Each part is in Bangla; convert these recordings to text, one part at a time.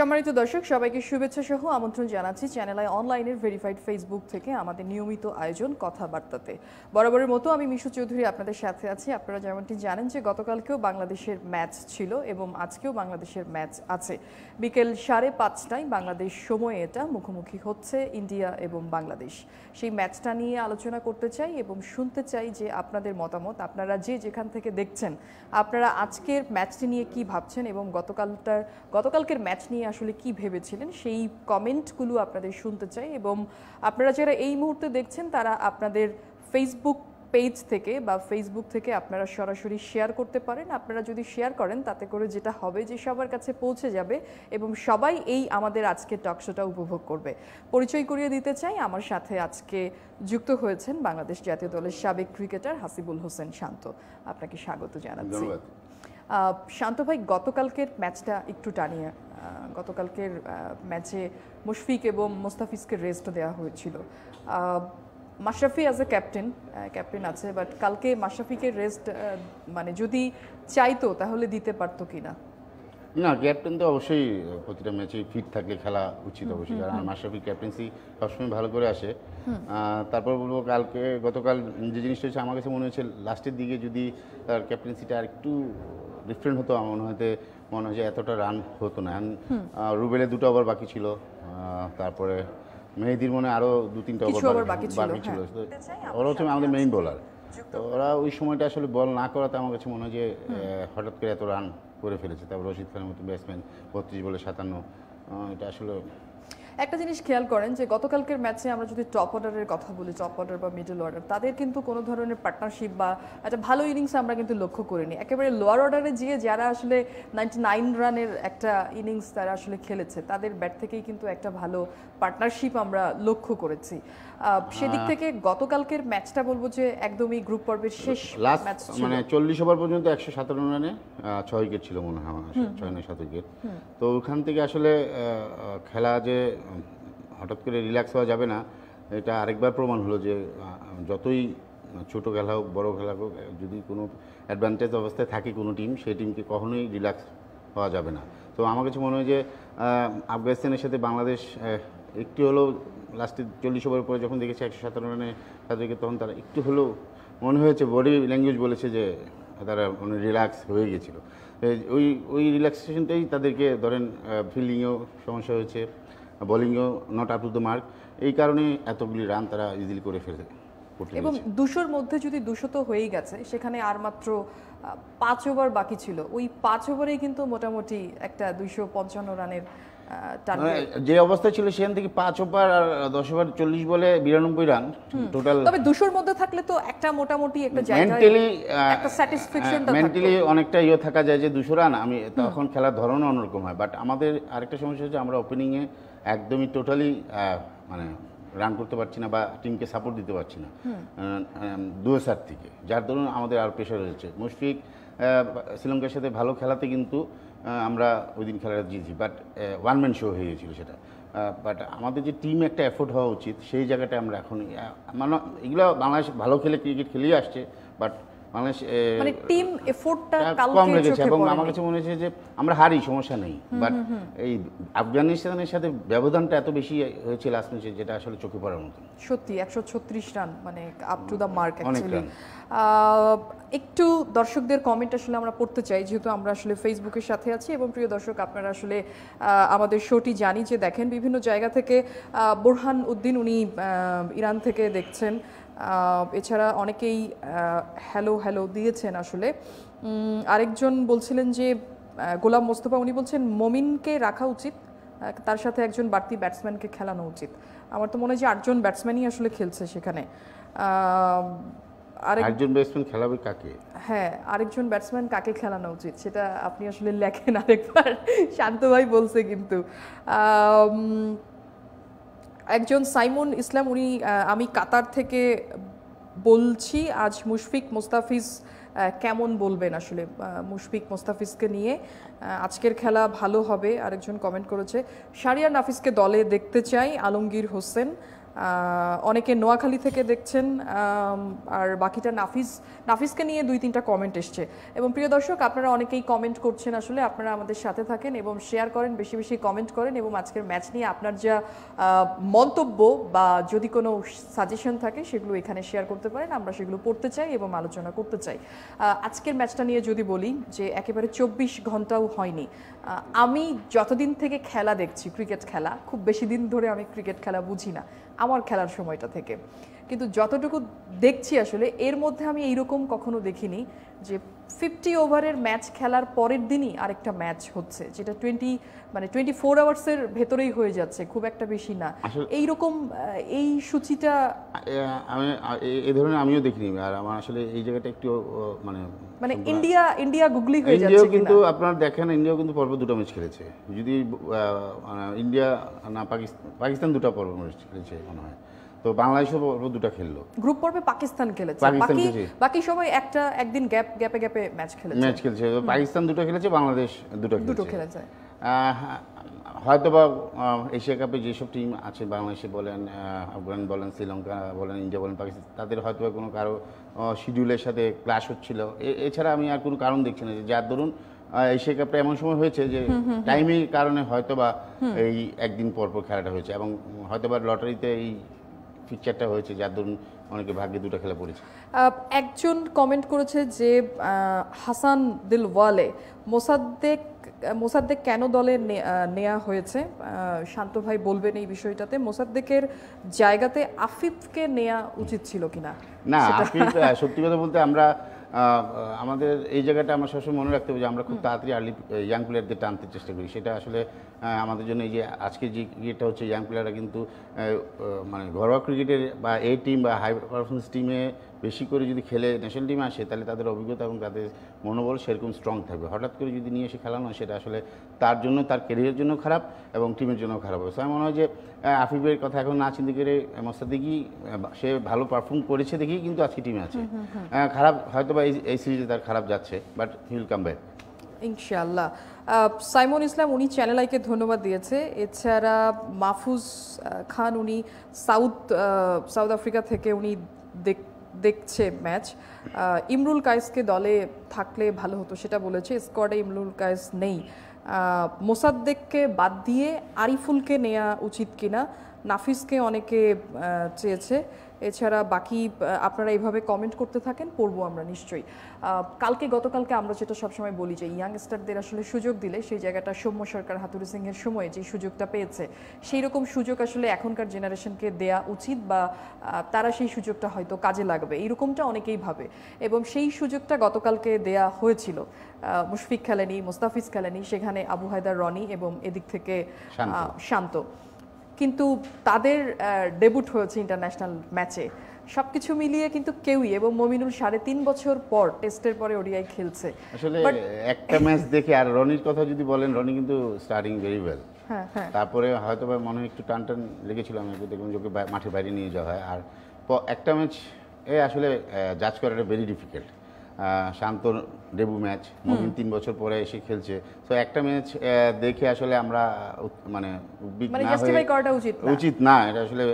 সম্মানিত দর্শক সবাইকে শুভেচ্ছা সহ আমন্ত্রণ জানাচ্ছি চ্যানেল আই অনলাইনের ভেরিফাইড ফেসবুক থেকে আমাদের নিয়মিত আয়োজন কথাবার্তাতে বরাবরের মতো আমি মিশু চৌধুরী আপনাদের সাথে আছি আপনারা যেমনটি জানেন যে গতকালকেও বাংলাদেশের ম্যাচ ছিল এবং আজকেও বাংলাদেশের ম্যাচ আছে বিকেল সাড়ে পাঁচটায় বাংলাদেশ সময়ে এটা মুখোমুখি হচ্ছে ইন্ডিয়া এবং বাংলাদেশ সেই ম্যাচটা নিয়ে আলোচনা করতে চাই এবং শুনতে চাই যে আপনাদের মতামত আপনারা যে যেখান থেকে দেখছেন আপনারা আজকের ম্যাচটি নিয়ে কি ভাবছেন এবং গতকালটার গতকালকের ম্যাচ নিয়ে আসলে কি ভেবেছিলেন সেই কমেন্টগুলো আপনাদের শুনতে চাই এবং আপনারা যারা এই মুহূর্তে দেখছেন তারা আপনাদের ফেসবুক পেজ থেকে বা ফেসবুক থেকে আপনারা সরাসরি শেয়ার করতে পারেন আপনারা যদি শেয়ার করেন তাতে করে যেটা হবে যে সবার কাছে পৌঁছে যাবে এবং সবাই এই আমাদের আজকে টকশোটা উপভোগ করবে পরিচয় করিয়ে দিতে চাই আমার সাথে আজকে যুক্ত হয়েছেন বাংলাদেশ জাতীয় দলের সাবেক ক্রিকেটার হাসিবুল হোসেন শান্ত আপনাকে স্বাগত জানাচ্ছি শান্ত ভাই গতকালকের ম্যাচটা একটু টানিয়ে গতকালকের ম্যাচে মুশফিক এবং মোস্তাফিজকে রেস্টও দেওয়া হয়েছিল Mashrafe as a captain captain আছে বাট কালকে মাশরাফিকে রেস্ট মানে যদি চাইতো তাহলে দিতে পারতো কি না না ক্যাপ্টেন তো অবশ্যই প্রতিটা ম্যাচে ফিট থাকলে খেলা উচিত অবশ্যই কারণ মাশরাফি ক্যাপ্টেন্সি সবসময় ভালো করে আসে তারপর বলবো কালকে গতকাল যে জিনিসটা হচ্ছে আমার কাছে মনে হয়েছে লাস্টের দিকে যদি তার ক্যাপ্টেন্সিটা আর একটু ডিফারেন্ট হতো আমার মনে হয় মনে হয় যে এতটা রান হতো না রুবেলে দুটো ওভার বাকি ছিল তারপরে মেহেদির মনে আরও দু তিনটা ওভার বাকি ছিল হ্যাঁ। ওরা হচ্ছে আমাদের মেইন বোলার তো ওরা ওই সময়টা আসলে বল না করাতে আমার কাছে মনে হয় যে হঠাৎ করে এত রান করে ফেলেছে তারপর রশিদ খানের মতো ব্যাটসম্যান বত্রিশ বলে সাতান্ন এটা আসলে একটা জিনিস খেয়াল করেন যে গতকালকের ম্যাচে আমরা যদি টপ অর্ডারের কথা বলি টপ অর্ডার বা মিডল অর্ডার তাদের কিন্তু কোনো ধরনের পার্টনারশিপ বা একটা ভালো ইনিংস আমরা কিন্তু লক্ষ্য করিনি একেবারে লোয়ার অর্ডারে গিয়ে যারা আসলে নাইনটি নাইন রানের একটা ইনিংস তারা আসলে খেলেছে তাদের ব্যাট থেকেই কিন্তু একটা ভালো পার্টনারশিপ আমরা লক্ষ্য করেছি সেদিক থেকে গতকালকের ম্যাচটা বলবো যে একদমই গ্রুপ পর্বের শেষ ম্যাচ মানে চল্লিশ ওভার পর্যন্ত একশো সাতান্ন রানে ছয় উইকেট ছিল মনে হয় ছয় নয় সাত উইকেট তো ওখান থেকে আসলে খেলা যে হঠাৎ করে রিল্যাক্স হওয়া যাবে না এটা আরেকবার প্রমাণ হলো যে যতই ছোটো খেলা হোক বড়ো খেলা হোক যদি কোনো অ্যাডভান্টেজ অবস্থায় থাকে কোনো টিম সেই টিমকে কখনোই রিল্যাক্স হওয়া যাবে না তো আমার কাছে মনে হয় যে আফগানিস্তানের সাথে বাংলাদেশ একটি হলেও লাস্টে চল্লিশ ওভারের পরে যখন দেখেছে একশো সাতান্ন রানে তাদেরকে তখন তারা একটু হলেও মনে হয়েছে বডি ল্যাঙ্গুয়েজ বলেছে যে তারা মানে রিল্যাক্স হয়ে গেছিল ওই ওই রিল্যাক্সেশনটাই তাদেরকে ধরেন ফিল্ডিংয়েও সমস্যা হয়েছে বোলিংও not up to the mark এই কারণে এতগুলি রান তারা ইজিলি করে ফেলে এবং দুশোর মধ্যে যদি দুশো তো হয়েই গেছে সেখানে আর মাত্র পাঁচ ওভার বাকি ছিল ওই পাঁচ ওভারেই কিন্তু মোটামুটি একটা দুশো পঞ্চান্ন রানের মানে যে অবস্থা ছিল সেখান থেকে পাঁচ ওভার আর দশ ওভার চল্লিশ বলে বিরানব্বই রান টোটাল তবে দুশোর মধ্যে থাকলে তো একটা মোটামুটি একটা মেন্টালি একটা মেন্টালি হ্যাঁ, অনেকটা ইয়ে থাকা যায় যে দুশো রান আমি তখন খেলার ধরনও অন্যরকম হয় বাট আমাদের আরেকটা সমস্যা হচ্ছে আমরা ওপেনিংয়ে একদমই টোটালি মানে রান করতে পারছি না বা টিমকে সাপোর্ট দিতে পারছি না দু সার থেকে যার দরুন আমাদের আর প্রেশার হয়েছে মুশফিক শ্রীলঙ্কার সাথে ভালো খেলাতে কিন্তু আমরা ওই দিন খেলাটা জিতছি বাট ওয়ান ম্যান শো হয়ে গেছিলো সেটা বাট আমাদের যে টিম একটা এফোর্ট হওয়া উচিত সেই জায়গাটা আমরা এখন মানে এগুলো বাংলাদেশ ভালো খেলে ক্রিকেট খেলেই আসছে বাট মানে টিম এফোর্টটা কম এবং আমার কাছে মনে যে আমরা হারি সমস্যা নেই বাট এই আফগানিস্তানের সাথে ব্যবধানটা এত বেশি হয়েছে লাস্ট ম্যাচে যেটা আসলে চোখে পড়ার মতো সত্যি একশো ছত্রিশ রান মানে আপ টু দ্য মার্ক একটু দর্শকদের কমেন্ট আসলে আমরা পড়তে চাই যেহেতু আমরা আসলে ফেসবুকের সাথে আছি এবং প্রিয় দর্শক আপনারা আসলে আমাদের শোটি জানি যে দেখেন বিভিন্ন জায়গা থেকে বোরহান উদ্দিন উনি ইরান থেকে দেখছেন এছাড়া অনেকেই হ্যালো হ্যালো দিয়েছেন আসলে আরেকজন বলছিলেন যে গোলাম মোস্তফা উনি বলছেন মমিনকে রাখা উচিত তার সাথে একজন বাড়তি ব্যাটসম্যানকে খেলানো উচিত আমার তো মনে হয় যে আটজন ব্যাটসম্যানই আসলে খেলছে সেখানে আরেকজন ব্যাটসম্যান খেলাবে কাকে হ্যাঁ আরেকজন ব্যাটসম্যান কাকে খেলানো উচিত সেটা আপনি আসলে লেখেন আরেকবার শান্ত ভাই বলছে কিন্তু আহ একজন সাইমন ইসলাম উনি আমি কাতার থেকে বলছি আজ মুশফিক মোস্তাফিজ কেমন বলবেন আসলে মুশফিক মোস্তাফিজকে নিয়ে আজকের খেলা ভালো হবে আরেকজন কমেন্ট করেছে সারিয়া নাফিজকে দলে দেখতে চাই আলমগীর হোসেন অনেকে নোয়াখালী থেকে দেখছেন আর বাকিটা নাফিস নাফিসকে নিয়ে দুই তিনটা কমেন্ট এসছে এবং প্রিয় দর্শক আপনারা অনেকেই কমেন্ট করছেন আসলে আপনারা আমাদের সাথে থাকেন এবং শেয়ার করেন বেশি বেশি কমেন্ট করেন এবং আজকের ম্যাচ নিয়ে আপনার যা মন্তব্য বা যদি কোনো সাজেশন থাকে সেগুলো এখানে শেয়ার করতে পারেন আমরা সেগুলো পড়তে চাই এবং আলোচনা করতে চাই আজকের ম্যাচটা নিয়ে যদি বলি যে একেবারে চব্বিশ ঘন্টাও হয়নি আমি যতদিন থেকে খেলা দেখছি ক্রিকেট খেলা খুব বেশি দিন ধরে আমি ক্রিকেট খেলা বুঝি না আমার খেলার সময়টা থেকে কিন্তু যতটুকু দেখছি আসলে এর মধ্যে আমি এইরকম কখনো দেখিনি যে ফিফটি ওভারের ম্যাচ খেলার পরের দিনই আরেকটা ম্যাচ হচ্ছে যেটা টোয়েন্টি মানে টোয়েন্টি ফোর আওয়ার্সের ভেতরেই হয়ে যাচ্ছে খুব একটা বেশি না এই রকম এই সূচিটা আমি এই ধরনের আমিও দেখিনি আর আমার আসলে এই জায়গাটা একটু মানে মানে ইন্ডিয়া ইন্ডিয়া গুগলি হয়ে যাচ্ছে কিন্তু আপনারা দেখেন ইন্ডিয়াও কিন্তু পর্ব দুটো ম্যাচ খেলেছে যদি ইন্ডিয়া মানে না পাকিস্তান পাকিস্তান দুটো পর্ব ম্যাচ খেলেছে মনে হয় তো বাংলাদেশ দুটো খেললো গ্রুপ পর্বে পাকিস্তান খেলেছে বাকি বাকি সবাই একটা একদিন গ্যাপ গ্যাপে গ্যাপে ম্যাচ খেলেছে ম্যাচ খেলছে পাকিস্তান দুটো খেলেছে বাংলাদেশ দুটো দুটো খেলেছে হয়তো বা এশিয়া কাপে যেসব টিম আছে বাংলাদেশে বলেন আফগান বলেন শ্রীলঙ্কা বলেন ইন্ডিয়া বলেন পাকিস্তান তাদের হয়তো কোনো কারো শিডিউলের সাথে ক্লাস হচ্ছিল এছাড়া আমি আর কোনো কারণ দেখছি না যে যার দরুন এশিয়া কাপটা এমন সময় হয়েছে যে টাইমের কারণে হয়তোবা এই একদিন পরপর খেলাটা হয়েছে এবং হয়তোবা লটারিতে এই ফিচারটা হয়েছে যার দরুন অনেকে ভাগ্যে দুটো খেলা পড়েছে একজন কমেন্ট করেছে যে হাসান দিলওয়ালে মোসাদ্দেক মোসাদ্দেক কেন দলে নেওয়া হয়েছে শান্ত ভাই বলবেন এই বিষয়টাতে মোসাদ্দেকের জায়গাতে আফিফকে নেওয়া উচিত ছিল কিনা না আফিফ সত্যি কথা বলতে আমরা আমাদের এই জায়গাটা আমার সবসময় মনে রাখতে হবে যে আমরা খুব তাড়াতাড়ি আর্লি ইয়াং প্লেয়ারদের টানতে চেষ্টা করি সেটা আসলে আমাদের জন্য এই যে আজকে যে ইয়েটা হচ্ছে ইয়াং প্লেয়াররা কিন্তু মানে ঘরোয়া ক্রিকেটের বা এ টিম বা হাই পারফরমেন্স টিমে বেশি করে যদি খেলে ন্যাশনাল টিমে আসে তাহলে তাদের অভিজ্ঞতা এবং তাদের মনোবল সেরকম স্ট্রং থাকবে হঠাৎ করে যদি নিয়ে এসে খেলানো সেটা আসলে তার জন্য তার কেরিয়ারের জন্য খারাপ এবং টিমের জন্য খারাপ হবে আমার মনে হয় যে আফিফের কথা এখন না চিন্তা করে মোস্তাদিকি সে ভালো পারফর্ম করেছে দেখি কিন্তু আজকে টিমে আছে খারাপ হয়তো বা এই সিরিজে তার খারাপ যাচ্ছে বাট উইল কাম ব্যাক ইনশাল্লাহ সাইমন ইসলাম উনি চ্যানেল আইকে ধন্যবাদ দিয়েছে এছাড়া মাহফুজ খান উনি সাউথ সাউথ আফ্রিকা থেকে উনি দেখ দেখছে ম্যাচ ইমরুল কায়েসকে দলে থাকলে ভালো হতো সেটা বলেছে স্কোয়াডে ইমরুল কায়েস নেই মোসাদ্দেককে বাদ দিয়ে আরিফুলকে নেওয়া উচিত কিনা নাফিসকে অনেকে চেয়েছে এছাড়া বাকি আপনারা এইভাবে কমেন্ট করতে থাকেন পড়বো আমরা নিশ্চয়ই কালকে গতকালকে আমরা যেটা সবসময় বলি যে ইয়াংস্টারদের আসলে সুযোগ দিলে সেই জায়গাটা সৌম্য সরকার হাতুরি সিংয়ের সময়ে যে সুযোগটা পেয়েছে সেই রকম সুযোগ আসলে এখনকার জেনারেশনকে দেয়া উচিত বা তারা সেই সুযোগটা হয়তো কাজে লাগবে এইরকমটা অনেকেই ভাবে এবং সেই সুযোগটা গতকালকে দেয়া হয়েছিল মুশফিক খেলেনি মোস্তাফিজ খেলেনি সেখানে আবু হায়দার রনি এবং এদিক থেকে শান্ত কিন্তু তাদের ডেবুট হয়েছে ইন্টারন্যাশনাল ম্যাচে সব কিছু মিলিয়ে কিন্তু কেউই এবং মমিনুল সাড়ে তিন বছর পর টেস্টের পরে ওডিআই খেলছে আসলে একটা ম্যাচ দেখে আর রনির কথা যদি বলেন রনি কিন্তু স্টার্টিং ভেরি ওয়েল তারপরে হয়তো বা মনে হয় একটু টান টান লেগেছিল আমি দেখুন মাঠে বাইরে নিয়ে যাওয়া হয় আর একটা ম্যাচ এ আসলে জাজ করাটা very difficult Shanto debut match Mohin তিন বছর পরে এসে খেলছে তো একটা ম্যাচ দেখে আসলে আমরা মানে, মানে উচিত না এটা আসলে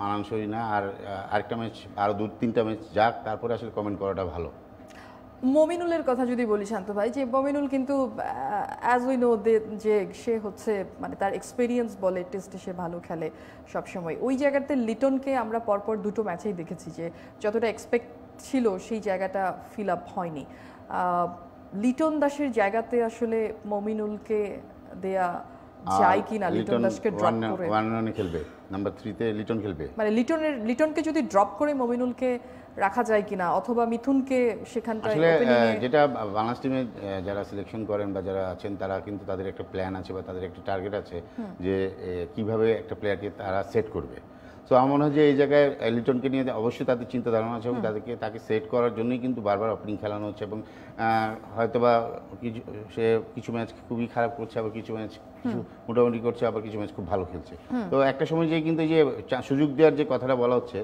মানানসই না আর আরেকটা ম্যাচ আরও দু তিনটা ম্যাচ যাক তারপরে আসলে কমেন্ট করাটা ভালো মমিনুলের কথা যদি বলি শান্ত ভাই যে মমিনুল কিন্তু অ্যাজ উই নো দে যে সে হচ্ছে মানে তার এক্সপিরিয়েন্স বলে টেস্টে সে ভালো খেলে সবসময় ওই জায়গাতে লিটনকে আমরা পরপর দুটো ম্যাচেই দেখেছি যে যতটা এক্সপেক্ট ছিল সেই জায়গাটা ফিল আপ হয়নি লিটন দাসের জায়গাতে আসলে মমিনুলকে দেয়া যায় কিনা লিটন দাসকে খেলবে নাম্বার থ্রিতে লিটন খেলবে মানে লিটনের লিটনকে যদি ড্রপ করে মমিনুলকে রাখা যায় কিনা অথবা মিথুনকে সেখানটায় যেটা বাংলাদেশ টিমে যারা সিলেকশন করেন বা যারা আছেন তারা কিন্তু তাদের একটা প্ল্যান আছে বা তাদের একটা টার্গেট আছে যে কিভাবে একটা প্লেয়ারকে তারা সেট করবে তো আমার মনে হয় যে এই জায়গায় লিটনকে নিয়ে অবশ্যই তাদের চিন্তা ধারণা আছে এবং তাদেরকে তাকে সেট করার জন্যই কিন্তু বারবার ওপেনিং খেলানো হচ্ছে এবং হয়তোবা কিছু সে কিছু ম্যাচ খুবই খারাপ করছে আবার কিছু ম্যাচ কিছু মোটামুটি করছে আবার কিছু ম্যাচ খুব ভালো খেলছে তো একটা সময় যে কিন্তু যে সুযোগ দেওয়ার যে কথাটা বলা হচ্ছে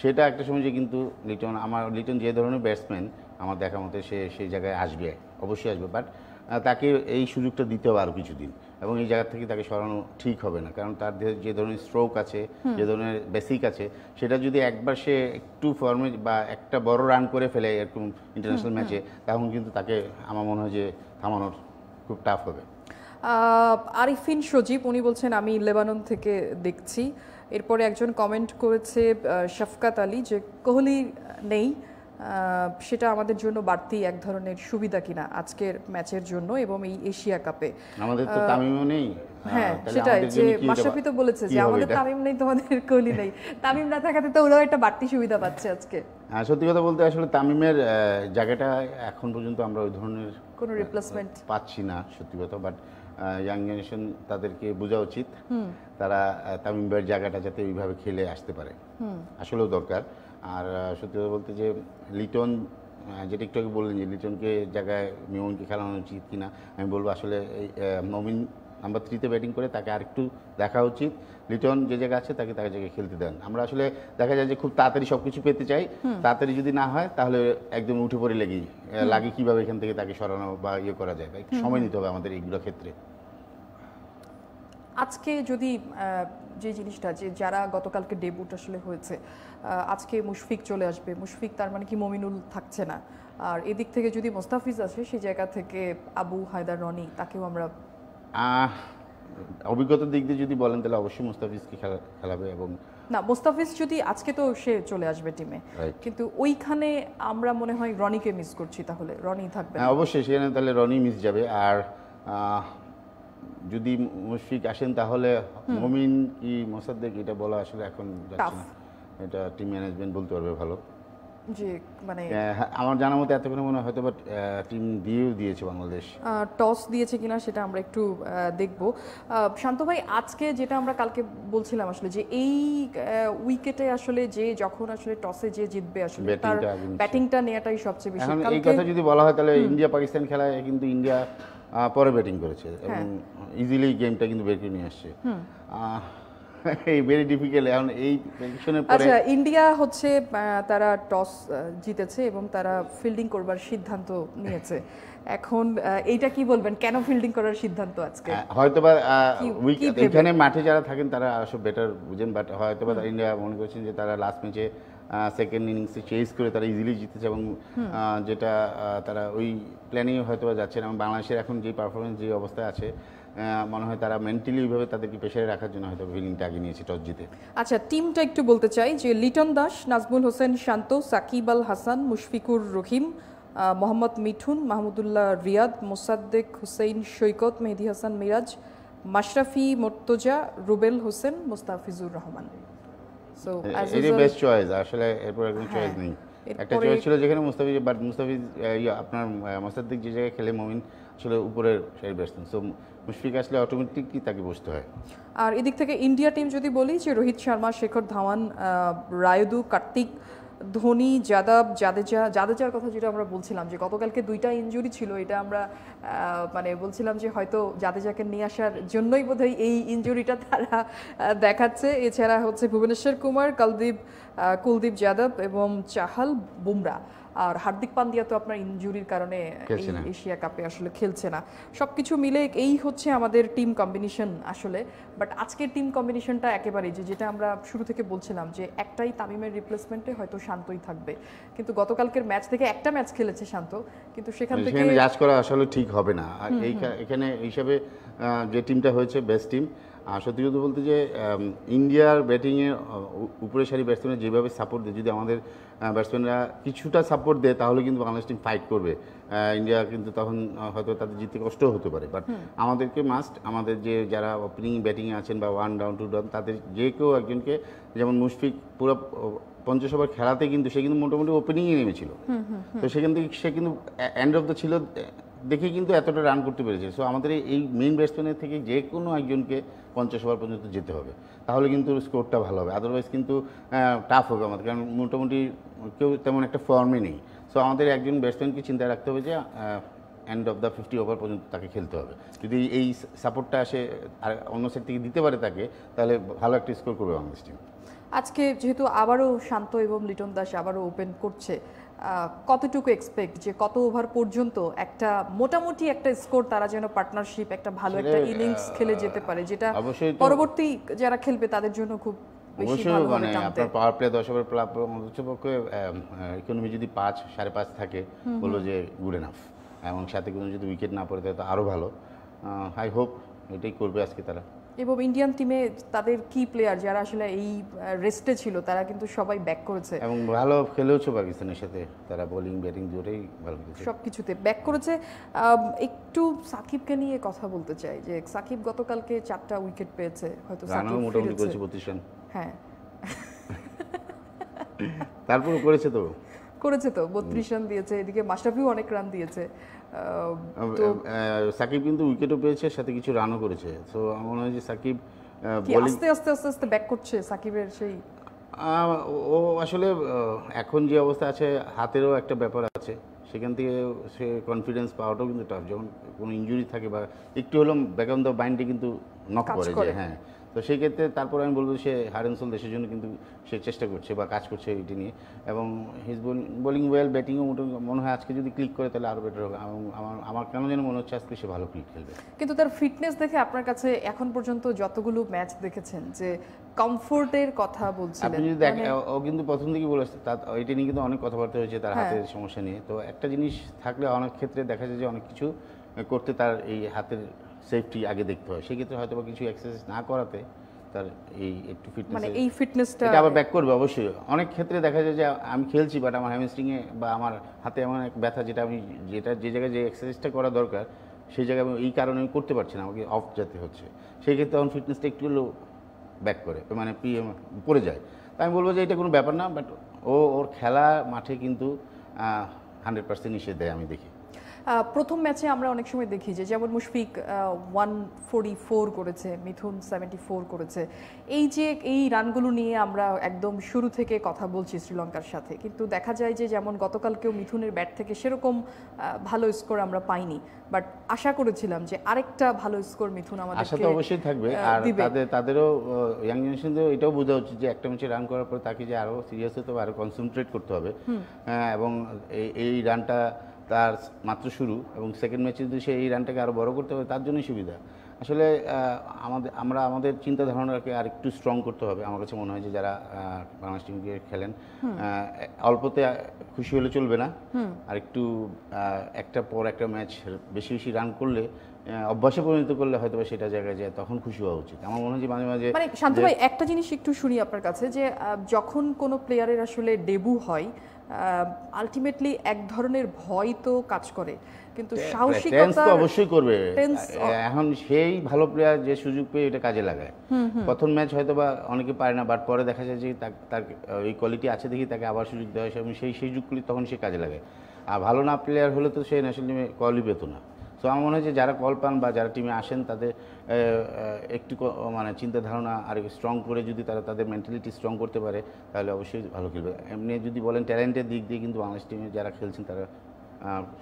সেটা একটা সময় যে কিন্তু লিটন আমার লিটন যে ধরনের ব্যাটসম্যান আমার দেখা মতে সে সেই জায়গায় আসবে অবশ্যই আসবে বাট তাকে এই সুযোগটা দিতে হবে আরও কিছুদিন এবং এই জায়গা থেকে তাকে সরানো ঠিক হবে না কারণ তার যে ধরনের স্ট্রোক আছে যে ধরনের বেসিক আছে সেটা যদি একবার সে একটু ফর্মে বা একটা বড় রান করে ফেলে এরকম ইন্টারন্যাশনাল ম্যাচে তখন কিন্তু তাকে আমার মনে হয় যে থামানোর খুব টাফ হবে আরিফিন সজীব উনি বলছেন আমি লেবানন থেকে দেখছি এরপরে একজন কমেন্ট করেছে শফকাত আলী যে কোহলি নেই সেটা আমাদের জন্য বাড়তি এক ধরনের সুবিধা কিনা আজকের ম্যাচের জন্য এবং এই এশিয়া কাপে আমাদের তো তামিমও নেই হ্যাঁ সেটাই যে মাশরাফি তো বলেছে যে আমাদের তামিম নেই তোমাদের কোহলি নেই তামিম না থাকাতে তো ওরাও একটা বাড়তি সুবিধা পাচ্ছে আজকে হ্যাঁ সত্যি কথা বলতে আসলে তামিমের জায়গাটা এখন পর্যন্ত আমরা ওই ধরনের কোনো রিপ্লেসমেন্ট পাচ্ছি না সত্যি কথা বাট ইয়াং জেনারেশন তাদেরকে বোঝা উচিত তারা তামিমের জায়গাটা যাতে ওইভাবে খেলে আসতে পারে আসলেও দরকার আর সত্যি কথা বলতে যে লিটন যেটা একটু আগে বললেন যে লিটনকে জায়গায় মেমনকে খেলানো উচিত কিনা আমি বলবো আসলে এই নবীন নাম্বার থ্রিতে ব্যাটিং করে তাকে আরেকটু দেখা উচিত লিটন যে জায়গা আছে তাকে তাকে জায়গায় খেলতে দেন আমরা আসলে দেখা যায় যে খুব তাড়াতাড়ি সব কিছু পেতে চাই তাড়াতাড়ি যদি না হয় তাহলে একদম উঠে পড়ে লেগেই লাগে কিভাবে এখান থেকে তাকে সরানো বা ইয়ে করা যায় একটু সময় নিতে হবে আমাদের এইগুলো ক্ষেত্রে আজকে যদি যে জিনিসটা যে যারা গতকালকে ডেবুট আসলে হয়েছে আজকে মুশফিক চলে আসবে মুশফিক তার মানে কি মমিনুল থাকছে না আর এদিক থেকে যদি মোস্তাফিজ আসে সেই জায়গা থেকে আবু হায়দার রনি তাকেও আমরা অভিজ্ঞতার দিক দিয়ে যদি বলেন তাহলে অবশ্যই মোস্তাফিজকে খেলা খেলাবে এবং না মোস্তাফিজ যদি আজকে তো সে চলে আসবে টিমে কিন্তু ওইখানে আমরা মনে হয় রনিকে মিস করছি তাহলে রনি থাকবে হ্যাঁ, অবশ্যই সেখানে তাহলে রনি মিস যাবে আর যদি মুশফিক আসেন তাহলে মমিন কি মোসাদ্দেক এটা বলা আসলে এখন যাচ্ছে না এটা টিম ম্যানেজমেন্ট বলতে পারবে ভালো জি মানে হ্যাঁ, আমার এতক্ষণে মনে হয়তো বা টিম দিয়েও দিয়েছে বাংলাদেশ টস দিয়েছে কিনা সেটা আমরা একটু দেখব শান্ত ভাই আজকে যেটা আমরা কালকে বলছিলাম আসলে যে এই উইকেটে আসলে যে যখন আসলে টসে যে জিতবে আসলে তার ব্যাটিংটা নেওয়াটাই সবচেয়ে বেশি এই কথা যদি বলা হয় তাহলে ইন্ডিয়া পাকিস্তান খেলায় কিন্তু ইন্ডিয়া পরে ব্যাটিং করেছে এবং হ্যাঁ। ইজিলি গেমটা কিন্তু বের করে নিয়ে আসছে আচ্ছা, ইন্ডিয়া হচ্ছে তারা টস জিতেছে এবং তারা ফিল্ডিং করবার সিদ্ধান্ত নিয়েছে এখন এইটা কি বলবেন কেন ফিল্ডিং করার সিদ্ধান্ত আজকে হয়তোবা মাঠে যারা থাকেন তারা আসলে বেটার বুঝেন বাট হয়তো ইন্ডিয়া মনে করছেন যে তারা লাস্ট ম্যাচে সেকেন্ড ইনিংসে চেস করে তারা ইজিলি জিতেছে এবং যেটা তারা ওই প্ল্যানেই হয়তো যাচ্ছে না বাংলাদেশের এখন যে পারফরমেন্স যে অবস্থায় আছে মনে হয় তারা মেন্টালি ওইভাবে তাদেরকে প্রেশারে রাখার জন্য হয়তো ফিলিংটা আগে নিয়েছে টস জিতে আচ্ছা টিমটা একটু বলতে চাই যে Liton Das Najmul Hossain Shanto Shakib Al Hasan Mushfiqur Rahim Mohammad Mithun Mahmudullah Riyad Mosaddek Hossain Saikat Mehidy Hasan Miraz Mashrafe Mortaza Rubel Hossain Mustafizur Rahman so best choice আসলে এরপর কোনো চয়েস হ্যাঁ, নেই একটা চয়েস ছিল যেখানে মুস্তাফিজ বাট মুস্তাফিজ আপনার মোসাদ্দিক যে জায়গায় খেলে মমিন আসলে উপরের সাইড ব্যাটসম্যান সো মুশফিক আসলে অটোমেটিকলি তাকে বসতে হয় আর এদিক থেকে ইন্ডিয়া টিম যদি বলি যে রোহিত শর্মা শেখর ধাওয়ান রায়দু কার্তিক ধোনি যাদব জাদেজা জাদেজার কথা যেটা আমরা বলছিলাম যে গতকালকে দুইটা ইঞ্জুরি ছিল এটা আমরা মানে বলছিলাম যে হয়তো জাদেজাকে নিয়ে আসার জন্যই বোধহয় এই ইঞ্জুরিটা তারা দেখাচ্ছে এছাড়া হচ্ছে ভুবনেশ্বর কুমার কলদীপ কুলদীপ যাদব এবং চাহাল বুমরা আর হার্দিক পান্ডিয়া তো আপনার ইনজুরির কারণে এশিয়া কাপে আসলে খেলছে না সবকিছু মিলে এই হচ্ছে আমাদের টিম কম্বিনেশন আসলে বাট আজকের টিম কম্বিনেশনটা একেবারে যে যেটা আমরা শুরু থেকে বলছিলাম যে একটাই তামিমের রিপ্লেসমেন্টে হয়তো শান্তই থাকবে কিন্তু গতকালকের ম্যাচ থেকে একটা ম্যাচ খেলেছে শান্ত কিন্তু সেখান থেকে ম্যাচ করা আসলে ঠিক হবে না আর এই এখানে হিসাবে যে টিমটা হয়েছে বেস্ট টিম আর সত্যি কথা বলতে যে ইন্ডিয়ার ব্যাটিংয়ে উপরে সারি ব্যাটসম্যানের যেভাবে সাপোর্ট দেয় যদি আমাদের ব্যাটসম্যানরা কিছুটা সাপোর্ট দেয় তাহলে কিন্তু বাংলাদেশ টিম ফাইট করবে ইন্ডিয়া কিন্তু তখন হয়তো তাদের জিততে কষ্ট হতে পারে বাট আমাদেরকে মাস্ট আমাদের যে যারা ওপেনিং ব্যাটিংয়ে আছেন বা ওয়ান ডাউন টু ডাউন তাদের যে কেউ একজনকে যেমন মুশফিক পুরো পঞ্চাশ ওভার খেলাতে কিন্তু সে কিন্তু মোটামুটি ওপেনিংয়ে নেমেছিল তো সেখান থেকে সে কিন্তু এন্ড অফ দ্য ছিল দেখে কিন্তু এতটা রান করতে পেরেছে সো আমাদের এই মেইন ব্যাটসম্যানের থেকে যে কোনো একজনকে পঞ্চাশ ওভার পর্যন্ত যেতে হবে তাহলে কিন্তু স্কোরটা ভালো হবে আদারওয়াইজ কিন্তু টাফ হবে আমাদের কারণ মোটামুটি কেউ তেমন একটা ফর্মে নেই সো আমাদের একজন ব্যাটসম্যানকে চিন্তা রাখতে হবে যে end of the fifty over পর্যন্ত তাকে খেলতে হবে যদি এই সাপোর্টটা আসে আর অন্য সাইড থেকে দিতে পারে তাকে তাহলে ভালো একটা স্কোর করবে বাংলাদেশ টিম আজকে যেহেতু আবারও শান্ত এবং লিটন দাস আবারও ওপেন করছে কতটুকু এক্সপেক্ট যে কত ওভার পর্যন্ত একটা মোটামুটি একটা স্কোর তারা যেন পার্টনারশিপ একটা ভালো একটা ইনিংস খেলে যেতে পারে যেটা পরবর্তী যারা খেলবে তাদের জন্য খুব মানে আপনার পাওয়ার প্লে দশ ওভার ইকোনমি যদি পাঁচ সাড়ে পাঁচ থাকে যে গুড এনাফ এবং সাথে কোনো যদি উইকেট না পড়ে তো আরও ভালো আই হোপ এটাই করবে আজকে তারা এবং ইন্ডিয়ান টিমে তাদের কি প্লেয়ার যারা আসলে এই রেস্টে ছিল তারা কিন্তু সবাই ব্যাক করেছে এবং ভালো খেলেওছে পাকিস্তানের সাথে তারা বোলিং ব্যাটিং জোরেই ভালো সব কিছুতে ব্যাক করেছে একটু সাকিবকে নিয়ে কথা বলতে চাই যে সাকিব গতকালকে চারটা উইকেট পেয়েছে হয়তো সাকিব মোটামুটি করেছে প্রতিষ্ঠান হ্যাঁ তারপর করেছে তো করেছে তো বত্রিশ রান দিয়েছে এদিকে মাশরাফিও অনেক রান দিয়েছে সাকিব কিন্তু উইকেটও পেয়েছে সাথে কিছু রানও করেছে সো আমার মনে হয় যে সাকিব আস্তে আস্তে আস্তে আস্তে ব্যাক করছে সাকিবের সেই ও আসলে এখন যে অবস্থা আছে হাতেরও একটা ব্যাপার আছে সেখান থেকে সে কনফিডেন্স পাওয়াটাও কিন্তু টাফ যখন কোনো ইঞ্জুরি থাকে বা একটু হলেও ব্যাক অন দ্য বাইন্ডে কিন্তু নক করে যে হ্যাঁ তো সেই ক্ষেত্রে তারপর আমি বলবো সে হারেনসোল দেশের জন্য কিন্তু সে চেষ্টা করছে বা কাজ করছে এটি নিয়ে এবং হিজ বোলিং ওয়েল ব্যাটিংও মনে হয় আজকে যদি ক্লিক করে তাহলে আরও বেটার হবে আমার আমার কেন যেন মনে হচ্ছে আজকে সে ভালো ক্লিক খেলবে কিন্তু তার ফিটনেস দেখে আপনার কাছে এখন পর্যন্ত যতগুলো ম্যাচ দেখেছেন যে কমফোর্টের কথা বলছে আপনি যদি দেখেন মানে ও কিন্তু প্রথম থেকেই বলে তা এটি নিয়ে কিন্তু অনেক কথাবার্তা হয়েছে তার হ্যাঁ। হাতের সমস্যা নিয়ে তো একটা জিনিস থাকলে অনেক ক্ষেত্রে দেখা যায় যে অনেক কিছু করতে তার এই হাতের সেফটি আগে দেখতে হয় সেক্ষেত্রে হয়তো বা কিছু এক্সারসাইজ না করাতে তার এই একটু ফিটনেস মানে এই ফিটনেসটা এটা আবার ব্যাক করবে অবশ্যই অনেক ক্ষেত্রে দেখা যায় যে আমি খেলছি বাট আমার হ্যামস্ট্রিংয়ে বা আমার হাতে এমন এক ব্যথা যেটা আমি যেটা যে জায়গায় যে এক্সারসাইজটা করা দরকার সেই জায়গায় আমি এই কারণে আমি করতে পারছি না আমাকে অফ যেতে হচ্ছে সেই ক্ষেত্রে তখন ফিটনেসটা একটু হলেও ব্যাক করে মানে পি এম পড়ে যায় তাই আমি বলবো যে এটা কোনো ব্যাপার না বাট ও ওর খেলা মাঠে কিন্তু হান্ড্রেড পার্সেন্ট নিষেধ দেয় আমি দেখি প্রথম ম্যাচে আমরা অনেক সময় দেখি যে যেমন মুশফিক ওয়ান ফোর করেছে মিথুন সেভেন্টি ফোর করেছে এই যে এই রানগুলো নিয়ে আমরা একদম শুরু থেকে কথা বলছি শ্রীলঙ্কার সাথে কিন্তু দেখা যায় যে যেমন গতকালকেও মিথুনের ব্যাট থেকে সেরকম ভালো স্কোর আমরা পাইনি বাট আশা করেছিলাম যে আরেকটা ভালো স্কোর মিথুন আমাদের অবশ্যই থাকবে আর তাদের তাদেরও ইয়াং জেনারেশনদেরও এটাও বোঝা উচিত যে একটা ম্যাচে রান করার পর তাকে যে আরও সিরিয়াস হতে হবে আরও কনসেন্ট্রেট করতে হবে হ্যাঁ, এবং এই রানটা তার মাত্র শুরু এবং সেকেন্ড ম্যাচে যদি সে এই রানটাকে আরও বড় করতে পারে তার জন্যই সুবিধা আসলে আমাদের আমরা আমাদের চিন্তা ধারণাকে আর একটু স্ট্রং করতে হবে আমার কাছে মনে হয় যে যারা বাংলাদেশ টিমকে খেলেন অল্পতে খুশি হলে চলবে না আর একটু একটা পর একটা ম্যাচ বেশি বেশি রান করলে অভ্যাসে পরিণত করলে হয়তো সেটা জায়গায় যায় তখন খুশি হওয়া উচিত আমার মনে হয় যে মাঝে মাঝে মানে শান্ত ভাই একটা জিনিস একটু শুনি আপনার কাছে যে যখন কোনো প্লেয়ারের আসলে ডেবু হয় আলটিমেটলি এক ধরনের ভয় তো কাজ করে কিন্তু সাহসিকতা অবশ্যই করবে এখন সেই ভালো প্লেয়ার যে সুযোগ পেয়ে এটা কাজে লাগায় প্রথম ম্যাচ হয়তো বা অনেকে পারে না বাট পরে দেখা যায় যে তার ওই কোয়ালিটি আছে দেখি তাকে আবার সুযোগ দেওয়া হয় সেই সুযোগগুলি তখন সে কাজে লাগায় আর ভালো না প্লেয়ার হলে তো সে ন্যাশনাল টিমে কোয়ালি পেত না তো আমার মনে হয় যে যারা কল পান বা যারা টিমে আসেন তাদের একটু মানে চিন্তা ধারণা আর স্ট্রং করে যদি তারা তাদের মেন্টালিটি স্ট্রং করতে পারে তাহলে অবশ্যই ভালো খেলবে এমনি যদি বলেন ট্যালেন্টের দিক দিয়ে কিন্তু বাংলাদেশ টিমে যারা খেলছেন তারা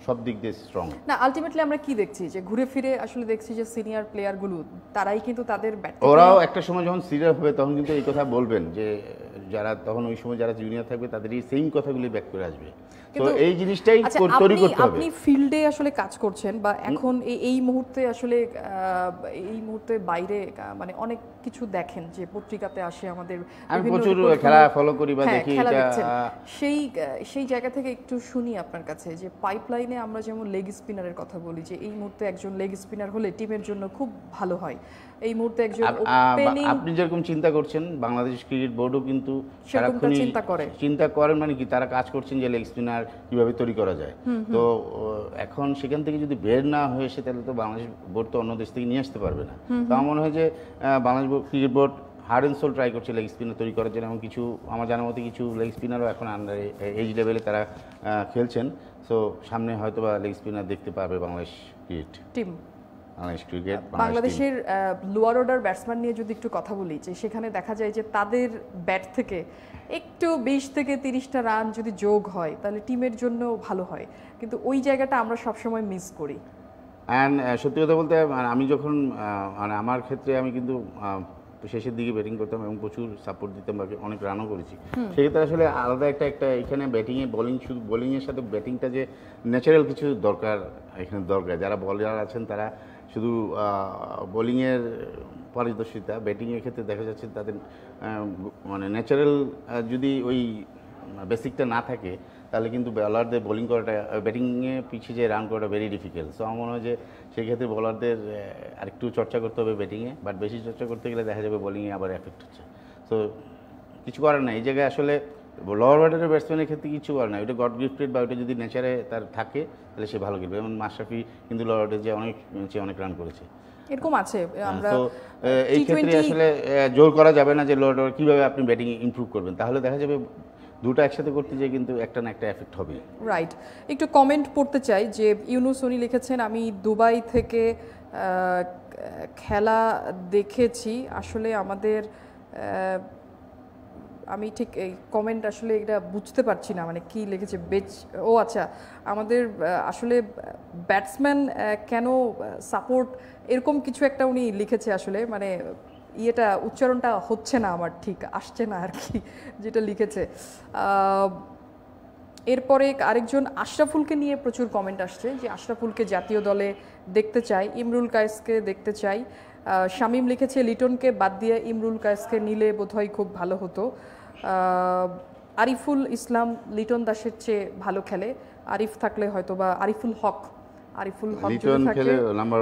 সব দিক দিয়ে স্ট্রং না আলটিমেটলি আমরা কি দেখছি যে ঘুরে ফিরে আসলে দেখছি যে সিনিয়র প্লেয়ারগুলো তারাই কিন্তু তাদের ওরাও একটা সময় যখন সিনিয়র হবে তখন কিন্তু এই কথা বলবেন যে যারা তখন ওই সময় যারা জুনিয়র থাকবে তাদের এই সেম কথাগুলি ব্যাক করে আসবে এই জিনিসটাই আচ্ছা, তৈরি করতে হবে আপনি ফিল্ডে আসলে কাজ করছেন বা এখন এই মুহূর্তে আসলে এই মুহূর্তে বাইরে মানে অনেক কিছু দেখেন যে পত্রিকাতে আসে আমাদের আমি প্রচুর খেলা ফলো করি বা হ্যাঁ, দেখি সেই সেই জায়গা থেকে একটু শুনি আপনার কাছে যে পাইপলাইনে আমরা যেমন লেগ স্পিনারের কথা বলি যে এই মুহূর্তে একজন লেগ স্পিনার হলে টিমের জন্য খুব ভালো হয় এই মুহূর্তে একজন আপনি যেরকম চিন্তা করছেন বাংলাদেশ ক্রিকেট বোর্ডও কিন্তু চিন্তা করে চিন্তা করেন মানে কি তারা কাজ করছেন যে লেগ স্পিনার কিভাবে তৈরি করা যায় তো এখন সেখান থেকে যদি বের না হয়ে সে তাহলে তো বাংলাদেশ বোর্ড তো অন্য দেশ থেকে নিয়ে আসতে পারবে না তো আমার মনে হয় যে Bangladesh cricket board hard and soul try করছে লেগ স্পিনার তৈরি করার জন্য এবং কিছু আমার জানার মতো কিছু লেগ স্পিনারও এখন আন্ডার এইজ লেভেলে তারা খেলছেন তো সামনে হয়তো বা লেগ স্পিনার দেখতে পাবে Bangladesh cricket team Bangladesh cricket বাংলাদেশের লোয়ার অর্ডার ব্যাটসম্যান নিয়ে যদি একটু কথা বলি যে সেখানে দেখা যায় যে তাদের ব্যাট থেকে একটু বিশ থেকে তিরিশটা রান যদি যোগ হয় তাহলে টিমের জন্য ভালো হয় কিন্তু ওই জায়গাটা আমরা সবসময় মিস করি অ্যান্ড সত্যি কথা বলতে মানে আমি যখন মানে আমার ক্ষেত্রে আমি কিন্তু শেষের দিকে ব্যাটিং করতাম এবং প্রচুর সাপোর্ট দিতাম বা অনেক রানও করেছি সেক্ষেত্রে আসলে আলাদা একটা একটা এখানে ব্যাটিংয়ে বলিং শুধু বোলিংয়ের সাথে ব্যাটিংটা যে ন্যাচারাল কিছু দরকার এখানে দরকার যারা বলার আছেন তারা শুধু বোলিংয়ের পারদর্শিতা ব্যাটিংয়ের ক্ষেত্রে দেখা যাচ্ছে তাদের মানে ন্যাচারাল যদি ওই বেসিকটা না থাকে তাহলে কিন্তু বলারদের বোলিং করাটা ব্যাটিংয়ে পিছিয়ে যে রান করাটা ভেরি ডিফিকাল্ট সো আমার মনে হয় যে সেক্ষেত্রে বোলারদের আরেকটু চর্চা করতে হবে ব্যাটিংয়ে বাট বেশি চর্চা করতে গেলে দেখা যাবে বোলিংয়ে আবার এফেক্ট হচ্ছে তো কিছু করার নাই এই জায়গায় আসলে লোয়ার অর্ডারের ব্যাটসম্যানের ক্ষেত্রে কিছু করার না ওইটা গড গিফটেড বা ওইটা যদি নেচারে তার থাকে তাহলে সে ভালো খেলবে যেমন মাশরাফি কিন্তু লোয়ার অর্ডার যে অনেক যে অনেক রান করেছে এরকম আছে হ্যাঁ, আমরা এই ক্ষেত্রে আসলে জোর করা যাবে না যে লোয়ার অর্ডার কীভাবে আপনি ব্যাটিং ইমপ্রুভ করবেন তাহলে দেখা যাবে দুটো একসাথে করতে যাই কিন্তু একটা না একটা এফেক্ট হবে রাইট একটু কমেন্ট পড়তে চাই যে ইউনুস উনি লিখেছেন আমি দুবাই থেকে খেলা দেখেছি আসলে আমাদের আমি ঠিক এই কমেন্ট আসলে এটা বুঝতে পারছি না মানে কি লিখেছে বেচ ও আচ্ছা আমাদের আসলে ব্যাটসম্যান কেন সাপোর্ট এরকম কিছু একটা উনি লিখেছে আসলে মানে ইয়েটা উচ্চারণটা হচ্ছে না আমার ঠিক আসছে না আর কি যেটা লিখেছে এরপরে আরেকজন আশরাফুলকে নিয়ে প্রচুর কমেন্ট আসছে যে আশরাফুলকে জাতীয় দলে দেখতে চাই ইমরুল কায়েসকে দেখতে চাই শামীম লিখেছে লিটনকে বাদ দিয়ে ইমরুল কায়েসকে নিলে বোধহয় খুব ভালো হতো আরিফুল ইসলাম লিটন দাসের চেয়ে ভালো খেলে আরিফ থাকলে হয়তো বা আরিফুল হক আরিফুল হক লিটন খেলে নাম্বার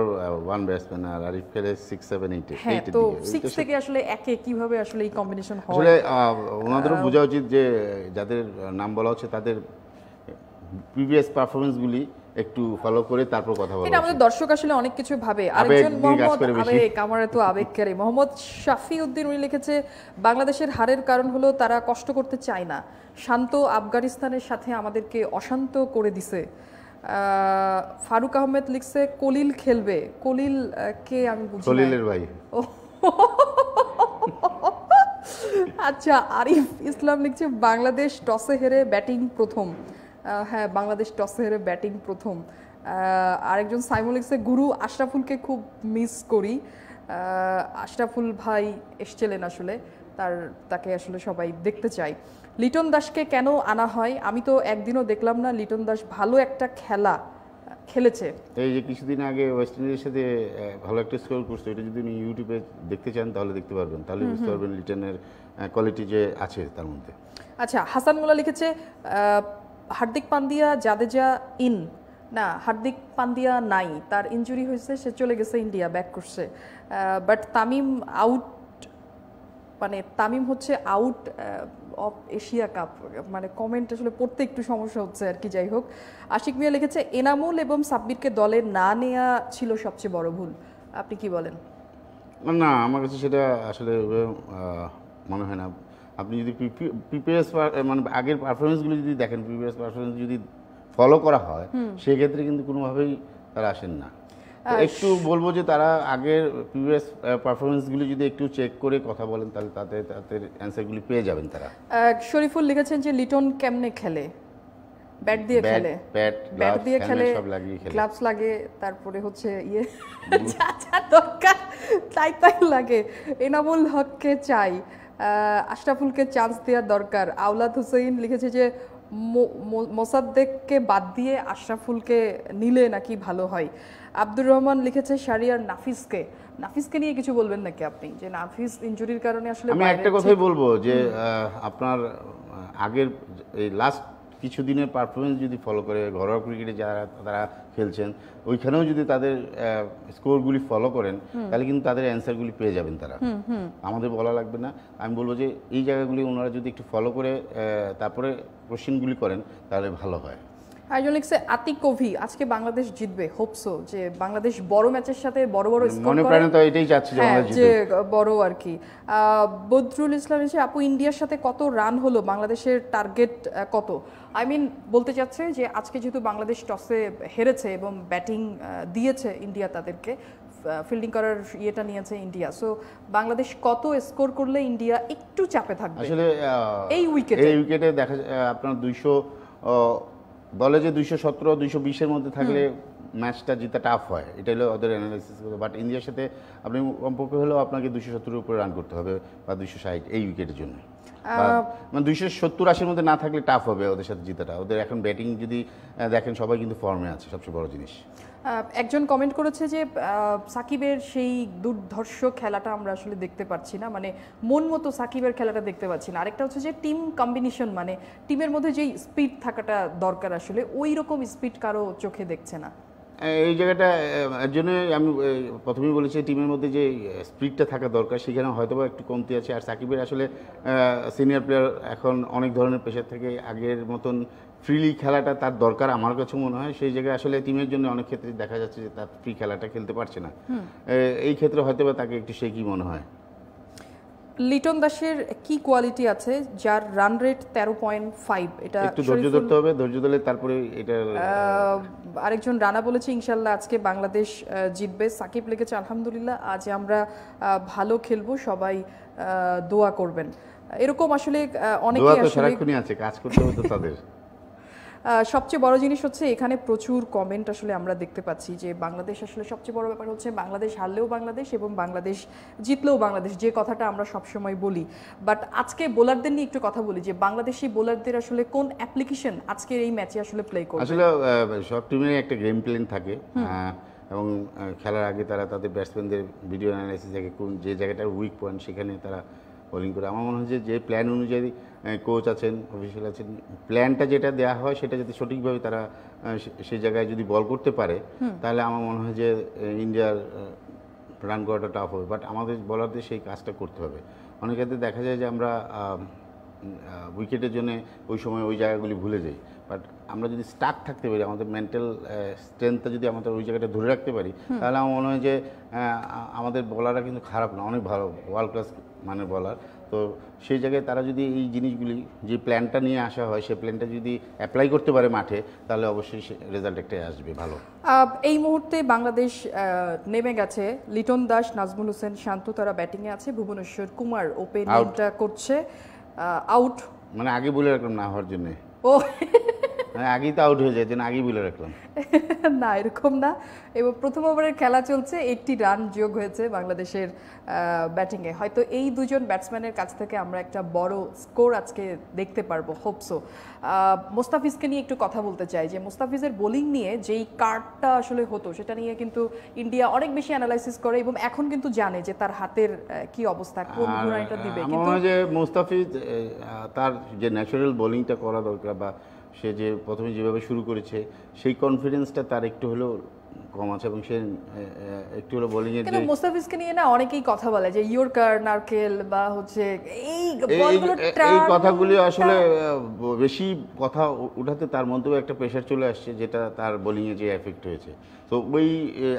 ওয়ান ব্যাটসম্যান আর আরিফ খেলে 6 7 8 হ্যাঁ তো সিক্স থেকে আসলে একে কিভাবে আসলে এই কম্বিনেশন হয় আসলে ওনাদেরও বোঝা উচিত যে যাদের নাম বলা হচ্ছে তাদের প্রিভিয়াস পারফরম্যান্সগুলি একটু ফলো করে তারপর কথা বলবো আমাদের দর্শক আসলে অনেক কিছু ভাবে আরেকজন মোহাম্মদ আবেগ আমার আবেগ আবেগকারী মোহাম্মদ শাফিউদ্দিন উনি লিখেছে বাংলাদেশের হারের কারণ হলো তারা কষ্ট করতে চায় না শান্ত আফগানিস্তানের সাথে আমাদেরকে অশান্ত করে দিছে ফারুক আহমেদ লিখছে কলিল খেলবে কলিল কে আমি বুঝি কলিলের ভাই আচ্ছা আরিফ ইসলাম লিখছে বাংলাদেশ টসে হেরে ব্যাটিং প্রথম হ্যাঁ বাংলাদেশ টসে হেরে ব্যাটিং প্রথম আরেকজন সাইমোলিক্সের গুরু আশরাফুলকে খুব মিস করি আশরাফুল ভাই এসছিলেন আসলে তার তাকে আসলে সবাই দেখতে চাই লিটন দাসকে কেন আনা হয় আমি তো একদিনও দেখলাম না লিটন দাস ভালো একটা খেলা খেলেছে এই যে কিছুদিন আগে ওয়েস্ট ইন্ডিজের সাথে ভালো একটা স্কোর করছে এটা যদি ইউটিউবে দেখতে চান তাহলে দেখতে পারবেন তাহলে বুঝতে পারবেন লিটনের কোয়ালিটি যে আছে তার মধ্যে আচ্ছা হাসান মোলা লিখেছে হার্দিক পান্ডিয়া জাদেজা ইন না হার্দিক পান্ডিয়া নাই তার ইঞ্জুরি হয়েছে সে চলে গেছে ইন্ডিয়া ব্যাক করছে বাট তামিম আউট মানে তামিম হচ্ছে আউট অফ এশিয়া কাপ মানে কমেন্ট আসলে পড়তে একটু সমস্যা হচ্ছে আর কি যাই হোক আশিক মিয়া লিখেছে এনামুল এবং সাব্বিরকে দলে না নেওয়া ছিল সবচেয়ে বড় ভুল আপনি কি বলেন না আমার কাছে সেটা আসলে মনে হয় না আপনি যদি পিপিএস মানে আগের পারফরমেন্সগুলো যদি দেখেন প্রিপিএস পারফরমেন্স যদি ফলো করা হয় সেক্ষেত্রে কিন্তু কোনোভাবেই তারা আসেন না একটু বলবো যে তারা আগের প্রিভিয়াস পারফরমেন্সগুলি যদি একটু চেক করে কথা বলেন তাহলে তাদের তাদের অ্যান্সারগুলি পেয়ে যাবেন তারা শরীফুল লিখেছেন যে লিটন কেমনে খেলে ব্যাট দিয়ে খেলে ব্যাট ব্যাট দিয়ে খেলে গ্লাভস লাগে তারপরে হচ্ছে ইয়ে যা যা দরকার তাই তাই লাগে এনামুল হককে চাই আশরাফুলকে চান্স দেওয়ার দরকার আওলাদ হুসেইন লিখেছে যে মোসাদ্দেককে বাদ দিয়ে আশরাফুলকে নিলে নাকি ভালো হয় আব্দুর রহমান লিখেছে শারিয়ার নাফিসকে নাফিসকে নিয়ে কিছু বলবেন নাকি আপনি যে নাফিস ইনজুরির কারণে আসলে আমি একটা কথাই বলবো যে আপনার আগের এই লাস্ট কিছু দিনের পারফরমেন্স যদি ফলো করে ঘরোয়া ক্রিকেটে যারা তারা খেলছেন ওইখানেও যদি তাদের স্কোরগুলি ফলো করেন তাহলে কিন্তু তাদের অ্যান্সারগুলি পেয়ে যাবেন তারা আমাদের বলা লাগবে না আমি বলবো যে এই জায়গাগুলি ওনারা যদি একটু ফলো করে তারপরে কোশ্চেনগুলি করেন তাহলে ভালো হয় আয়োজন লিখছে আতিক আজকে বাংলাদেশ জিতবে হোপসো যে বাংলাদেশ বড় ম্যাচের সাথে বড় বড় মনে প্রাণে যে হ্যাঁ, বড় আর কি বদরুল ইসলাম এসে আপু ইন্ডিয়ার সাথে কত রান হলো বাংলাদেশের টার্গেট কত আই মিন বলতে চাচ্ছে যে আজকে যেহেতু বাংলাদেশ টসে হেরেছে এবং ব্যাটিং দিয়েছে ইন্ডিয়া তাদেরকে ফিল্ডিং করার ইয়েটা নিয়েছে ইন্ডিয়া সো বাংলাদেশ কত স্কোর করলে ইন্ডিয়া একটু চাপে থাকবে আসলে এই উইকেটে এই উইকেটে দেখা আপনার দুইশো বলে যে দুইশো সতেরো দুইশো বিশের মধ্যে থাকলে ম্যাচটা জিতা টাফ হয় এটা হলো ওদের অ্যানালাইসিস বাট ইন্ডিয়ার সাথে আপনি কমপক্ষে হলেও আপনাকে দুশো সত্তরের উপরে রান করতে হবে বা দুশো ষাট এই উইকেটের জন্য মানে দুইশো সত্তর আশির মধ্যে না থাকলে টাফ হবে ওদের সাথে জিতাটা ওদের এখন ব্যাটিং যদি দেখেন সবাই কিন্তু ফর্মে আছে সবচেয়ে বড় জিনিস একজন কমেন্ট করেছে যে সাকিবের সেই দুর্ধর্ষ খেলাটা আমরা আসলে দেখতে পাচ্ছি না মানে মন মতো সাকিবের খেলাটা দেখতে পাচ্ছি না আরেকটা হচ্ছে যে টিম কম্বিনেশন মানে টিমের মধ্যে যেই স্পিড থাকাটা দরকার আসলে ওই রকম স্পিড কারো চোখে দেখছে না এই জায়গাটা এর জন্য আমি প্রথমেই বলেছি টিমের মধ্যে যে স্পিডটা থাকা দরকার সেখানে হয়তো একটু কমতি আছে আর সাকিবের আসলে সিনিয়র প্লেয়ার এখন অনেক ধরনের প্রেশার থেকে আগের মতন ফ্রিলি খেলাটা তার দরকার আমার কাছে মনে হয় সেই জায়গায় আসলে টিমের জন্য অনেক ক্ষেত্রে দেখা যাচ্ছে যে তার ফ্রি খেলাটা খেলতে পারছে না এই ক্ষেত্রে হয়তো বা তাকে একটু সে কি মনে হয় লিটন দাসের কি কোয়ালিটি আছে যার রান রেট তেরো পয়েন্ট ফাইভ এটা একটু ধৈর্য ধরতে হবে ধৈর্য ধরলে তারপরে এটা আরেকজন রানা বলেছে ইনশাল্লাহ আজকে বাংলাদেশ জিতবে সাকিব লেগেছে আলহামদুলিল্লাহ আজ আমরা ভালো খেলবো সবাই দোয়া করবেন এরকম আসলে অনেকে আসলে আছে কাজ করতে হতো তাদের সবচেয়ে বড় জিনিস হচ্ছে এখানে প্রচুর কমেন্ট আসলে আমরা দেখতে পাচ্ছি যে বাংলাদেশ আসলে সবচেয়ে বড় ব্যাপার হচ্ছে বাংলাদেশ হারলেও বাংলাদেশ এবং বাংলাদেশ জিতলেও বাংলাদেশ যে কথাটা আমরা সবসময় বলি বাট আজকে বোলারদের নিয়ে একটু কথা বলি যে বাংলাদেশি বোলারদের আসলে কোন অ্যাপ্লিকেশন আজকের এই ম্যাচে আসলে প্লে করে আসলে সব টিমের একটা গেম প্ল্যান থাকে এবং খেলার আগে তারা তাদের ব্যাটসম্যানদের ভিডিও অ্যানালাইসিস দেখে কোন যে জায়গাটা উইক পয়েন্ট সেখানে তারা বোলিং করে আমার মনে হয় যে প্ল্যান অনুযায়ী কোচ আছেন অফিসিয়াল আছেন প্ল্যানটা যেটা দেওয়া হয় সেটা যদি সঠিকভাবে তারা সেই জায়গায় যদি বল করতে পারে তাহলে আমার মনে হয় যে ইন্ডিয়ার রান করাটা টাফ হবে বাট আমাদের বলারদের সেই কাজটা করতে হবে অনেক ক্ষেত্রে দেখা যায় যে আমরা উইকেটের জন্য ওই সময় ওই জায়গাগুলি ভুলে যাই বাট আমরা যদি স্টাক থাকতে পারি আমাদের মেন্টাল স্ট্রেংথটা যদি আমাদের ওই জায়গাটা ধরে রাখতে পারি তাহলে আমার মনে হয় যে আমাদের বলাররা কিন্তু খারাপ না অনেক ভালো ওয়ার্ল্ড ক্লাস মানে বলার তো সেই জায়গায় তারা যদি এই জিনিসগুলি যে প্ল্যানটা নিয়ে আসা হয় সেই প্ল্যানটা যদি অ্যাপ্লাই করতে পারে মাঠে তাহলে অবশ্যই রেজাল্ট একটাই আসবে ভালো এই মুহূর্তে বাংলাদেশ নেমে গেছে লিটন দাস নাজমুল হোসেন শান্ত তারা ব্যাটিংয়ে আছে ভুবনেশ্বর কুমার ওপেনিংটা করছে আউট মানে আগে বলে রাখলাম না হওয়ার জন্য ও মানে আগেই তো আউট হয়ে যায় আগেই বলে না এরকম না এবং প্রথম ওভারের খেলা চলছে একটি রান যোগ হয়েছে বাংলাদেশের ব্যাটিংয়ে হয়তো এই দুজন ব্যাটসম্যানের কাছ থেকে আমরা একটা বড় স্কোর আজকে দেখতে পারবো হোপসো মোস্তাফিজকে নিয়ে একটু কথা বলতে চাই যে মোস্তাফিজের বোলিং নিয়ে যেই কার্ডটা আসলে হতো সেটা নিয়ে কিন্তু ইন্ডিয়া অনেক বেশি অ্যানালাইসিস করে এবং এখন কিন্তু জানে যে তার হাতের কি অবস্থা কোন ঘোড়াটা দিবে কিন্তু যে মোস্তাফিজ তার যে ন্যাচারাল বোলিংটা করা দরকার বা সে যে প্রথমে যেভাবে শুরু করেছে সেই কনফিডেন্সটা তার একটু হলেও কম আছে এবং সে একটু হলো বোলিং এর কিন্তু মুস্তাফিজকে নিয়ে না অনেকেই কথা বলে যে ইয়র্কার নারকেল বা হচ্ছে এই বলগুলো এই কথাগুলি আসলে বেশি কথা উঠাতে তার মন্তব্যে একটা প্রেশার চলে আসছে যেটা তার বোলিংয়ে এ যে এফেক্ট হয়েছে তো ওই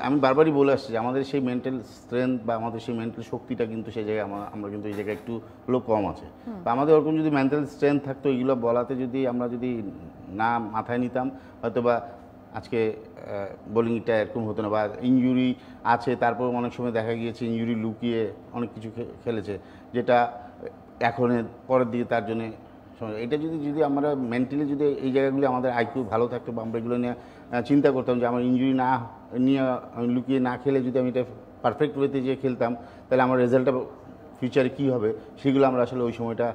আমি বারবারই বলে আসছি যে আমাদের সেই মেন্টাল স্ট্রেংথ বা আমাদের সেই মেন্টাল শক্তিটা কিন্তু সেই জায়গায় আমরা কিন্তু এই জায়গায় একটু লো কম আছে তো আমাদের ওরকম যদি মেন্টাল স্ট্রেংথ থাকতো এইগুলো বলাতে যদি আমরা যদি না মাথায় নিতাম হয়তো বা আজকে বোলিংটা এরকম হতো না বা ইঞ্জুরি আছে তারপর অনেক সময় দেখা গিয়েছে ইঞ্জুরি লুকিয়ে অনেক কিছু খেলেছে যেটা এখন পরের দিকে তার জন্যে এটা যদি যদি আমরা মেন্টালি যদি এই জায়গাগুলি আমাদের আইকিউ ভালো থাকতো বা আমরা এগুলো নিয়ে চিন্তা করতাম যে আমার ইঞ্জুরি না নিয়ে আমি লুকিয়ে না খেলে যদি আমি এটা পারফেক্ট ওয়েতে যেয়ে খেলতাম তাহলে আমার রেজাল্টটা ফিউচারে কী হবে সেগুলো আমরা আসলে ওই সময়টা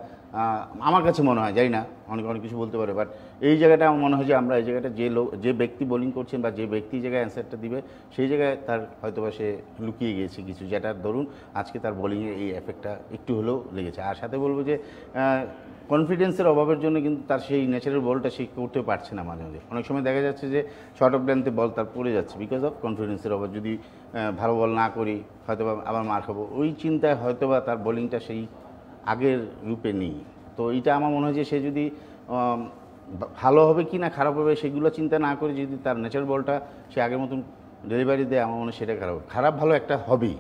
আমার কাছে মনে হয় জানি না অনেক অনেক কিছু বলতে পারে বাট এই জায়গাটা আমার মনে হয় যে আমরা এই জায়গাটা যে লোক যে ব্যক্তি বোলিং করছেন বা যে ব্যক্তি জায়গায় অ্যান্সারটা দিবে সেই জায়গায় তার হয়তো বা সে লুকিয়ে গিয়েছে কিছু যেটা ধরুন আজকে তার বোলিংয়ে এই এফেক্টটা একটু হলেও লেগেছে আর সাথে বলবো যে কনফিডেন্সের অভাবের জন্য কিন্তু তার সেই ন্যাচারাল বলটা সে করতে পারছে না মাঝে মাঝে অনেক সময় দেখা যাচ্ছে যে শর্ট অফ ল্যান্থে বল তার পড়ে যাচ্ছে বিকজ অফ কনফিডেন্সের অভাব যদি ভালো বল না করি হয়তো আবার মার খাবো ওই চিন্তায় হয়তোবা তার বোলিংটা সেই আগের রূপে নেই তো এটা আমার মনে হয় যে সে যদি ভালো হবে কি না খারাপ হবে সেগুলো চিন্তা না করে যদি তার ন্যাচারাল বলটা সে আগের মতন ডেলিভারি দেয় আমার মনে হয় সেটা খারাপ খারাপ ভালো একটা হবেই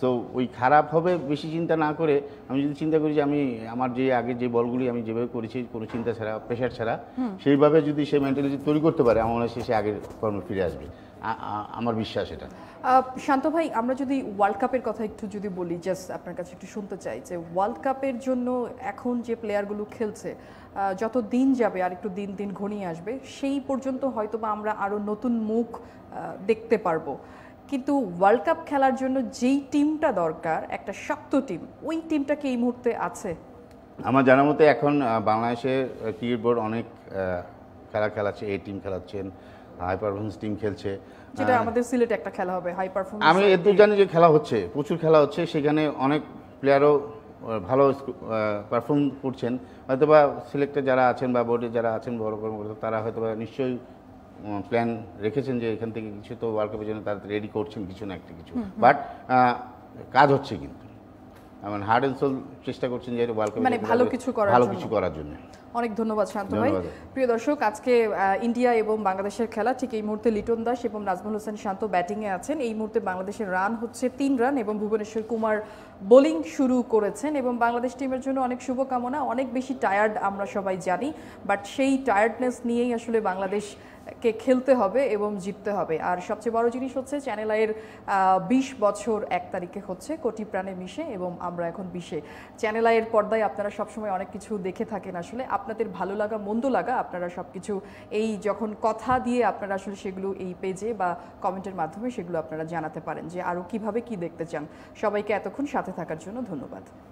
সো ওই খারাপ হবে বেশি চিন্তা না করে আমি যদি চিন্তা করি যে আমি আমার যে আগে যে বলগুলি আমি যেভাবে করেছি কোনো চিন্তা ছাড়া প্রেশার ছাড়া সেইভাবে যদি সে মেন্টালিটি তৈরি করতে পারে আমার মনে হয় সে আগের কর্মে ফিরে আসবে আমার বিশ্বাস এটা শান্ত ভাই আমরা যদি ওয়ার্ল্ড কাপের কথা একটু যদি বলি জাস্ট আপনার কাছে একটু শুনতে চাই যে ওয়ার্ল্ড কাপের জন্য এখন যে প্লেয়ারগুলো খেলছে যত দিন যাবে আর একটু দিন দিন ঘনিয়ে আসবে সেই পর্যন্ত হয়তো বা আমরা আরও নতুন মুখ দেখতে পারবো কিন্তু ওয়ার্ল্ড কাপ খেলার জন্য যেই টিমটা দরকার একটা শক্ত টিম ওই টিমটা কি এই মুহূর্তে আছে আমার জানার মতে এখন বাংলাদেশের ক্রিকেট বোর্ড অনেক খেলা খেলাচ্ছে এই টিম খেলাচ্ছেন হাই পারফরমেন্স টিম খেলছে যেটা আমাদের সিলেটে একটা খেলা হবে হাই পারফরমেন্স আমি এতদূর জানি যে খেলা হচ্ছে প্রচুর খেলা হচ্ছে সেখানে অনেক প্লেয়ারও ভালো পারফর্ম করছেন হয়তো বা সিলেক্টে যারা আছেন বা বোর্ডে যারা আছেন বড় কর্মকর্তা তারা হয়তো বা নিশ্চয়ই প্ল্যান রেখেছেন যে এখান থেকে কিছু তো ওয়ার্ল্ড কাপের জন্য তারা রেডি করছেন কিছু না একটা কিছু বাট কাজ হচ্ছে কিন্তু আমার হার্ড অ্যান্ড সোল চেষ্টা করছেন যে ওয়ার্ল্ড কাপ মানে ভালো কিছু করার ভালো কিছু করার জন্য অনেক ধন্যবাদ শান্ত ভাই প্রিয় দর্শক আজকে ইন্ডিয়া এবং বাংলাদেশের খেলা ঠিক এই মুহূর্তে লিটন দাস এবং নাজমুল হোসেন শান্ত ব্যাটিংয়ে আছেন এই মুহূর্তে বাংলাদেশের রান হচ্ছে তিন রান এবং ভুবনেশ্বর কুমার বোলিং শুরু করেছেন এবং বাংলাদেশ টিমের জন্য অনেক শুভকামনা অনেক বেশি টায়ার্ড আমরা সবাই জানি বাট সেই টায়ার্ডনেস নিয়েই আসলে বাংলাদেশ কে খেলতে হবে এবং জিততে হবে আর সবচেয়ে বড় জিনিস হচ্ছে চ্যানেল আইয়ের বিশ বছর এক তারিখে হচ্ছে কোটি প্রাণে মিশে এবং আমরা এখন বিশে চ্যানেল আইয়ের পর্দায় আপনারা সবসময় অনেক কিছু দেখে থাকেন আসলে আপনাদের ভালো লাগা মন্দ লাগা আপনারা সব কিছু এই যখন কথা দিয়ে আপনারা আসলে সেগুলো এই পেজে বা কমেন্টের মাধ্যমে সেগুলো আপনারা জানাতে পারেন যে আরও কিভাবে কি দেখতে চান সবাইকে এতক্ষণ সাথে থাকার জন্য ধন্যবাদ